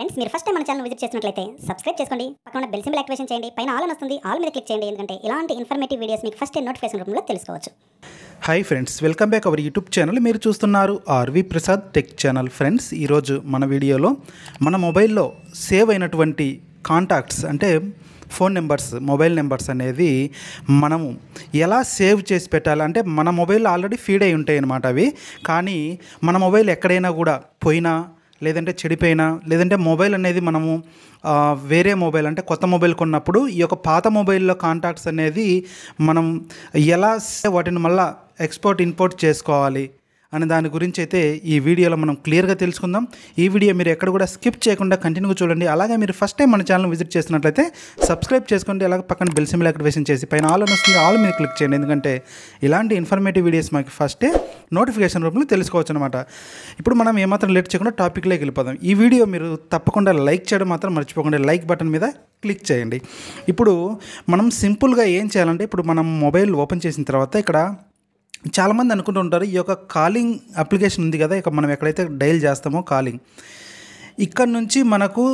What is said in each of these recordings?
friends మీరు first time మన channel visit చేసినట్లయితే సబ్స్క్రైబ్ చేసుకోండి పక్కన బెల్ సింబల్ యాక్టివేషన్ చేయండి పైన ఆల్ అని వస్తుంది ఆల్ మీద క్లిక్ చేయండి ఎందుకంటే ఇలాంటి ఇన్ఫర్మేటివ్ వీడియోస్ మీకు ఫస్ట్ నోటిఫికేషన్ రూపంలో తెలుసుకోవచ్చు hi friends welcome back our YouTube channel మీరు చూస్తున్నారు R V Prasad tech channel friends ఈరోజు మన వీడియోలో మన మొబైల్లో సేవ్ అయినటువంటి కాంటాక్ట్స్ అంటే ఫోన్ నెంబర్స్ మొబైల్ నెంబర్స్ అనేది మనము ఎలా సేవ్ చేసి పెట్టాలి అంటే మన మొబైల్ ఆల్రెడీ ఫీడ్ అయి ఉంటాయి అన్నమాట అవి కానీ మన మొబైల్ ఎక్కడైనా కూడా పోయినా లేదంటే చెడిపోయినా లేదంటే మొబైల్ అనేది మనము వేరే మొబైల్ అంటే కొత్త మొబైల్ కొన్నప్పుడు ఈ యొక్క పాత మొబైల్లో కాంటాక్ట్స్ అనేది మనం ఎలా వాటిని మళ్ళీ ఎక్స్పోర్ట్ ఇంపోర్ట్ చేసుకోవాలి అనే దాని గురించి అయితే ఈ వీడియోలో మనం క్లియర్గా తెలుసుకుందాం ఈ వీడియో మీరు ఎక్కడ కూడా స్కిప్ చేయకుండా కంటిన్యూగా చూడండి అలాగే మీరు ఫస్ట్ టైం మన ఛానల్ విజిట్ చేసినట్లయితే సబ్స్క్రైబ్ చేసుకోండి అలాగే పక్కన బెల్ సిమ్లు యాక్టివేషన్ చేసి పైన ఆల్ వస్తుంది ఆల్ మీరు క్లిక్ చేయండి ఎందుకంటే ఇలాంటి ఇన్ఫర్మేటివ్ వీడియోస్ మాకు ఫస్టే నోటిఫికేషన్ రూపంలో తెలుసుకోవచ్చు అనమాట ఇప్పుడు మనం ఏమాత్రం లేట్ చేయకుండా టాపిక్లోకి వెళ్ళిపోదాం ఈ వీడియో మీరు తప్పకుండా లైక్ చేయడం మాత్రం మర్చిపోకుండా లైక్ బటన్ మీద క్లిక్ చేయండి ఇప్పుడు మనం సింపుల్గా ఏం చేయాలంటే ఇప్పుడు మనం మొబైల్ ఓపెన్ చేసిన తర్వాత ఇక్కడ చాలామంది అనుకుంటుంటారు ఈ యొక్క కాలింగ్ అప్లికేషన్ ఉంది కదా ఇక మనం ఎక్కడైతే డైల్ చేస్తామో కాలింగ్ ఇక్కడ నుంచి మనకు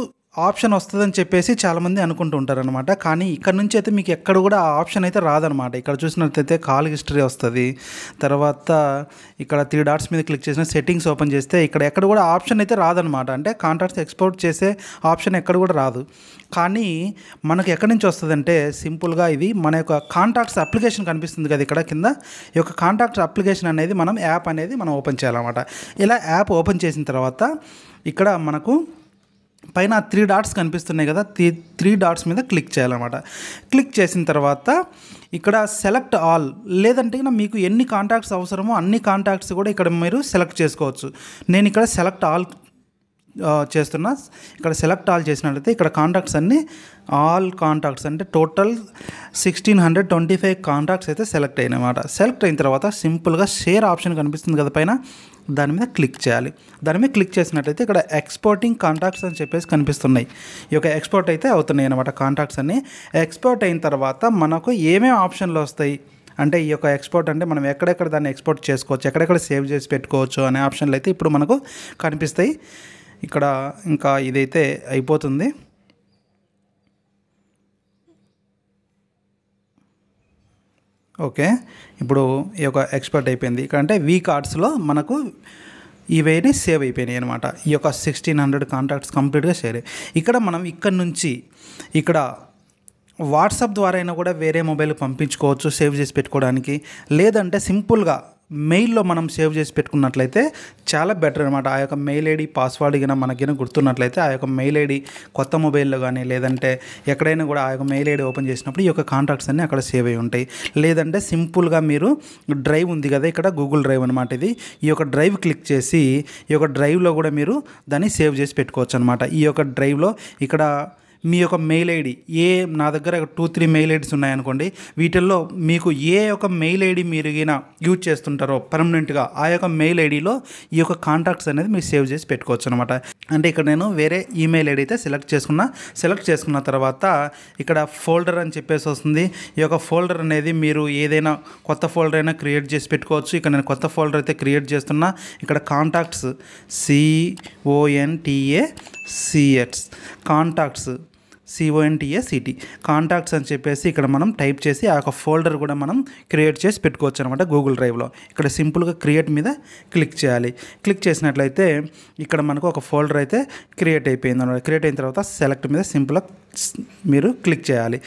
ఆప్షన్ వస్తుందని చెప్పేసి చాలామంది అనుకుంటూ ఉంటారనమాట కానీ ఇక్కడ నుంచి అయితే మీకు ఎక్కడ కూడా ఆ ఆప్షన్ అయితే రాదనమాట ఇక్కడ చూసినట్లయితే కాల్ హిస్టరీ వస్తుంది తర్వాత ఇక్కడ త్రీ డాట్స్ మీద క్లిక్ చేసిన సెట్టింగ్స్ ఓపెన్ చేస్తే ఇక్కడ ఎక్కడ కూడా ఆప్షన్ అయితే రాదనమాట అంటే కాంటాక్ట్స్ ఎక్స్పోర్ట్ చేసే ఆప్షన్ ఎక్కడ కూడా రాదు కానీ మనకు ఎక్కడి నుంచి వస్తుందంటే సింపుల్గా ఇది మన యొక్క కాంటాక్ట్స్ అప్లికేషన్ కనిపిస్తుంది కదా ఇక్కడ కింద ఈ యొక్క కాంటాక్ట్స్ అప్లికేషన్ అనేది మనం యాప్ అనేది మనం ఓపెన్ చేయాలన్నమాట ఇలా యాప్ ఓపెన్ చేసిన తర్వాత ఇక్కడ మనకు పైన త్రీ డాట్స్ కనిపిస్తున్నాయి కదా త్రీ త్రీ డాట్స్ మీద క్లిక్ చేయాలన్నమాట క్లిక్ చేసిన తర్వాత ఇక్కడ సెలెక్ట్ ఆల్ లేదంటే మీకు ఎన్ని కాంటాక్ట్స్ అవసరమో అన్ని కాంటాక్ట్స్ కూడా ఇక్కడ మీరు సెలెక్ట్ చేసుకోవచ్చు నేను ఇక్కడ సెలెక్ట్ ఆల్ చేస్తున్న ఇక్కడ సెలెక్ట్ ఆల్ చేసినట్లయితే ఇక్కడ కాంటాక్ట్స్ అన్నీ ఆల్ కాంటాక్ట్స్ అంటే total sixteen hundred twenty five contacts అయితే సెలెక్ట్ అయినమాట సెలెక్ట్ అయిన తర్వాత సింపుల్గా షేర్ ఆప్షన్ కనిపిస్తుంది కదా పైన దాని మీద క్లిక్ చేయాలి దాని మీద క్లిక్ చేసినట్లయితే ఇక్కడ ఎక్స్పోర్టింగ్ కాంటాక్ట్స్ అని చెప్పేసి కనిపిస్తున్నాయి ఈ యొక్క ఎక్స్పోర్ట్ అయితే అవుతున్నాయి అనమాట కాంటాక్ట్స్ అన్నీ ఎక్స్పోర్ట్ అయిన తర్వాత మనకు ఏమేమి ఆప్షన్లు వస్తాయి అంటే ఈ యొక్క ఎక్స్పోర్ట్ అంటే మనం ఎక్కడెక్కడ దాన్ని ఎక్స్పోర్ట్ చేసుకోవచ్చు ఎక్కడెక్కడ సేవ్ చేసి పెట్టుకోవచ్చు అనే ఆప్షన్లు అయితే ఇప్పుడు మనకు కనిపిస్తాయి ఇక్కడ ఇంకా ఇదైతే అయిపోతుంది ఓకే ఇప్పుడు ఈ యొక్క ఎక్స్పర్ట్ అయిపోయింది ఇక్కడ అంటే వీ కార్డ్స్లో మనకు ఇవేని సేవ్ అయిపోయినాయి అనమాట ఈ యొక్క సిక్స్టీన్ హండ్రెడ్ కాంటాక్ట్స్ కంప్లీట్గా షేర్ ఇక్కడ మనం ఇక్కడ నుంచి ఇక్కడ వాట్సాప్ ద్వారా అయినా కూడా వేరే మొబైల్ పంపించుకోవచ్చు సేవ్ చేసి పెట్టుకోవడానికి లేదంటే సింపుల్గా మెయిల్లో మనం సేవ్ చేసి పెట్టుకున్నట్లయితే చాలా బెటర్ అనమాట ఆ యొక్క మెయిల్ ఐడి పాస్వర్డ్ గిన మనకైనా గుర్తున్నట్లయితే ఆ యొక్క మెయిల్ ఐడి కొత్త మొబైల్లో కానీ లేదంటే ఎక్కడైనా కూడా ఆ యొక్క మెయిల్ ఐడి ఓపెన్ చేసినప్పుడు ఈ యొక్క కాంటాక్ట్స్ అన్నీ అక్కడ సేవ్ అయి ఉంటాయి లేదంటే సింపుల్గా మీరు డ్రైవ్ ఉంది కదా ఇక్కడ గూగుల్ డ్రైవ్ అనమాట ఇది ఈ యొక్క డ్రైవ్ క్లిక్ చేసి ఈ యొక్క డ్రైవ్లో కూడా మీరు దాన్ని సేవ్ చేసి పెట్టుకోవచ్చు అనమాట ఈ యొక్క డ్రైవ్లో ఇక్కడ మీ యొక్క మెయిల్ ఐడి ఏ నా దగ్గర టూ త్రీ మెయిల్ ఐడీస్ ఉన్నాయనుకోండి వీటిల్లో మీకు ఏ యొక్క మెయిల్ ఐడి మీరు యూజ్ చేస్తుంటారో పర్మనెంట్గా ఆ యొక్క మెయిల్ ఐడిలో ఈ యొక్క కాంటాక్ట్స్ అనేది మీరు సేవ్ చేసి పెట్టుకోవచ్చు అనమాట అంటే ఇక్కడ నేను వేరే ఈమెయిల్ ఐడి అయితే సెలెక్ట్ చేసుకున్న సెలెక్ట్ చేసుకున్న తర్వాత ఇక్కడ ఫోల్డర్ అని చెప్పేసి వస్తుంది ఈ యొక్క ఫోల్డర్ అనేది మీరు ఏదైనా కొత్త ఫోల్డర్ అయినా క్రియేట్ చేసి పెట్టుకోవచ్చు ఇక్కడ నేను కొత్త ఫోల్డర్ అయితే క్రియేట్ చేస్తున్నా ఇక్కడ contacts CONTA సిఎట్స్ contacts సిఓఎన్టీఏసిటీ contacts e అని చెప్పేసి ఇక్కడ మనం టైప్ చేసి ఆ యొక్క ఫోల్డర్ కూడా మనం క్రియేట్ చేసి పెట్టుకోవచ్చు అనమాట గూగుల్ డ్రైవ్లో ఇక్కడ సింపుల్గా క్రియేట్ మీద క్లిక్ చేయాలి క్లిక్ చేసినట్లయితే ఇక్కడ మనకు ఒక ఫోల్డర్ అయితే క్రియేట్ అయిపోయింది అనమాట క్రియేట్ అయిన తర్వాత సెలెక్ట్ మీద సింపుల్గా మీరు క్లిక్ చేయాలి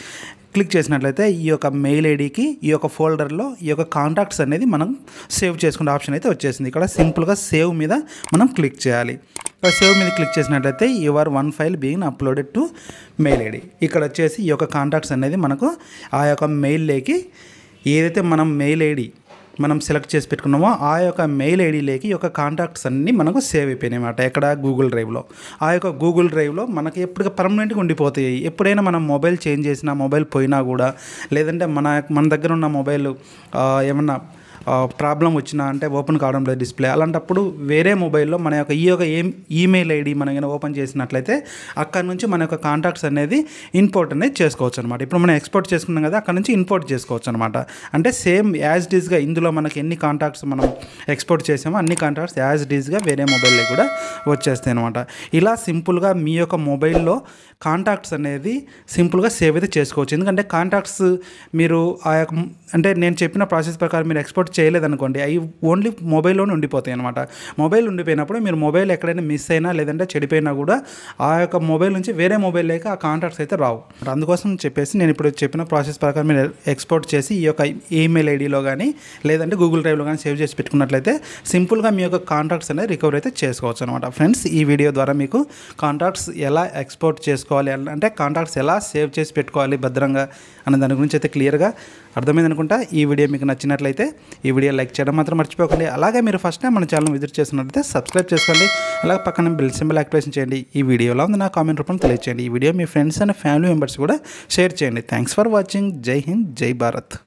క్లిక్ చేసినట్లయితే ఈ యొక్క మెయిల్ ఐడికి ఈ యొక్క ఫోల్డర్లో ఈ యొక్క కాంటాక్ట్స్ అనేది మనం సేవ్ చేసుకునే ఆప్షన్ అయితే వచ్చేసింది ఇక్కడ సింపుల్గా సేవ్ మీద మనం క్లిక్ చేయాలి ఇక్కడ సేవ్ మీద క్లిక్ చేసినట్లయితే your one file being uploaded to mail ID ఇక్కడ వచ్చేసి ఈ యొక్క కాంటాక్ట్స్ అనేది మనకు ఆ యొక్క మెయిల్లోకి ఏదైతే మనం మెయిల్ ఐడి మనం సెలెక్ట్ చేసి పెట్టుకున్నామో ఆ యొక్క మెయిల్ ఐడీలోకి యొక్క కాంటాక్ట్స్ అన్నీ మనకు సేవ్ అయిపోయినాయి అనమాట ఎక్కడ గూగుల్ డ్రైవ్లో ఆ యొక్క గూగుల్ డ్రైవ్లో మనకి ఎప్పుడు పర్మనెంట్గా ఉండిపోతాయి ఎప్పుడైనా మనం మొబైల్ చేంజ్ చేసినా మొబైల్ పోయినా కూడా లేదంటే మన మన దగ్గర ఉన్న మొబైల్ ఏమన్నా ప్రాబ్లం వచ్చినా అంటే ఓపెన్ కావడం లేదు డిస్ప్లే అలాంటప్పుడు వేరే మొబైల్లో మన యొక్క ఈ యొక్క ఏం ఈమెయిల్ ఐడి మనం ఓపెన్ చేసినట్లయితే అక్కడ నుంచి మన యొక్క కాంటాక్ట్స్ అనేది ఇంపోర్ట్ అనేది చేసుకోవచ్చు అనమాట ఇప్పుడు మనం ఎక్స్పోర్ట్ చేసుకున్నాం కదా అక్కడ నుంచి ఇంపోర్ట్ చేసుకోవచ్చు అనమాట అంటే సేమ్ యాజ్ డీజ్గా ఇందులో మనకి ఎన్ని కాంటాక్ట్స్ మనం ఎక్స్పోర్ట్ చేసామో అన్ని కాంటాక్ట్స్ యాజ్ డీజ్గా వేరే మొబైల్లో కూడా వచ్చేస్తాయి అనమాట ఇలా సింపుల్గా మీ యొక్క మొబైల్లో కాంటాక్ట్స్ అనేది సింపుల్గా సేవ్ అయితే చేసుకోవచ్చు ఎందుకంటే కాంటాక్ట్స్ మీరు ఆ యొక్క అంటే నేను చెప్పిన ప్రాసెస్ ప్రకారం మీరు ఎక్స్పోర్ట్ చేయలేదనుకోండి అవి ఓన్లీ మొబైల్లోనే ఉండిపోతాయి అనమాట మొబైల్ ఉండిపోయినప్పుడు మీరు మొబైల్ ఎక్కడైనా మిస్ అయినా లేదంటే చెడిపోయినా కూడా ఆ యొక్క మొబైల్ నుంచి వేరే మొబైల్ లేక ఆ కాంటాక్ట్స్ అయితే రావు అందుకోసం చెప్పేసి నేను ఇప్పుడు చెప్పిన ప్రాసెస్ ప్రకారం మీరు ఎక్స్పోర్ట్ చేసి ఈ యొక్క ఈమెయిల్ ఐడిలో కానీ లేదంటే గూగుల్ డ్రైవ్లో కానీ సేవ్ చేసి పెట్టుకున్నట్లయితే సింపుల్గా మీ యొక్క కాంటాక్ట్స్ అనేది రికవర్ అయితే చేసుకోవచ్చు అనమాట ఫ్రెండ్స్ ఈ వీడియో ద్వారా మీకు కాంటాక్ట్స్ ఎలా ఎక్స్పోర్ట్ చేసుకోవాలి అంటే కాంటాక్ట్స్ ఎలా సేవ్ చేసి పెట్టుకోవాలి భద్రంగా అనే దాని గురించి అయితే క్లియర్గా అర్థమైంది అనుకుంటా ఈ వీడియో మీకు నచ్చినట్లయితే ఈ వీడియో లైక్ చేయడం మాత్రం మర్చిపోకండి అలాగే మీరు ఫస్ట్ టైం మన ఛానల్ విజిట్ చేస్తున్నట్లయితే సబ్స్క్రైబ్ చేసుకోండి అలాగే పక్కన బిల్ సింబల్ యాక్టివేషన్ చేయండి ఈ వీడియోలో ఉంది నా కామెంట్ రూపంలో తెలియచేయండి ఈ వీడియో మీ ఫ్రెండ్స్ అండ్ ఫ్యామిలీ మెంబర్స్ కూడా షేర్ చేయండి థ్యాంక్స్ ఫర్ వాచింగ్ జై హింద్ జై భారత్